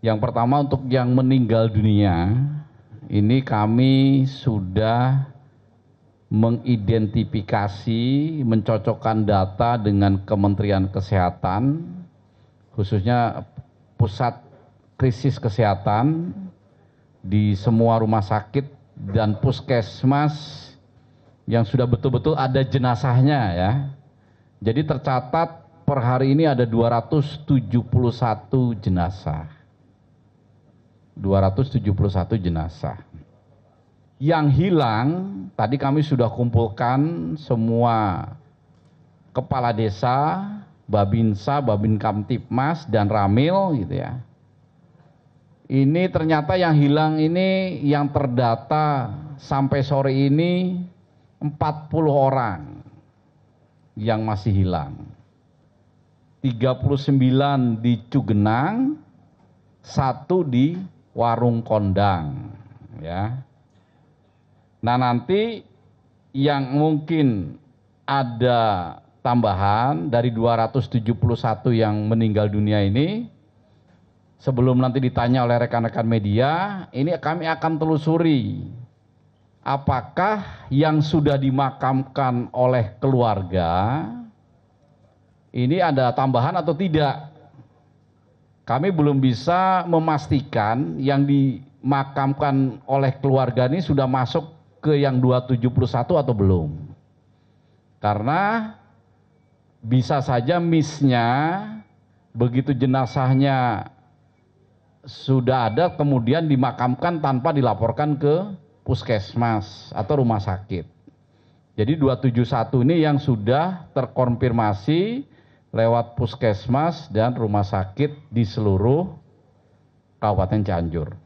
Yang pertama untuk yang meninggal dunia, ini kami sudah mengidentifikasi, mencocokkan data dengan Kementerian Kesehatan, khususnya pusat krisis kesehatan di semua rumah sakit dan puskesmas yang sudah betul-betul ada jenazahnya ya. Jadi tercatat per hari ini ada 271 jenazah. 271 jenazah. Yang hilang tadi kami sudah kumpulkan semua kepala desa, Babinsa, Babin Kamtipmas dan Ramil gitu ya. Ini ternyata yang hilang ini yang terdata sampai sore ini 40 orang yang masih hilang. 39 di Cugenang, satu di warung kondang ya. Nah, nanti yang mungkin ada tambahan dari 271 yang meninggal dunia ini sebelum nanti ditanya oleh rekan-rekan media, ini kami akan telusuri apakah yang sudah dimakamkan oleh keluarga ini ada tambahan atau tidak kami belum bisa memastikan yang dimakamkan oleh keluarga ini sudah masuk ke yang 271 atau belum. Karena bisa saja missnya begitu jenazahnya sudah ada kemudian dimakamkan tanpa dilaporkan ke puskesmas atau rumah sakit. Jadi 271 ini yang sudah terkonfirmasi lewat puskesmas dan rumah sakit di seluruh kabupaten cianjur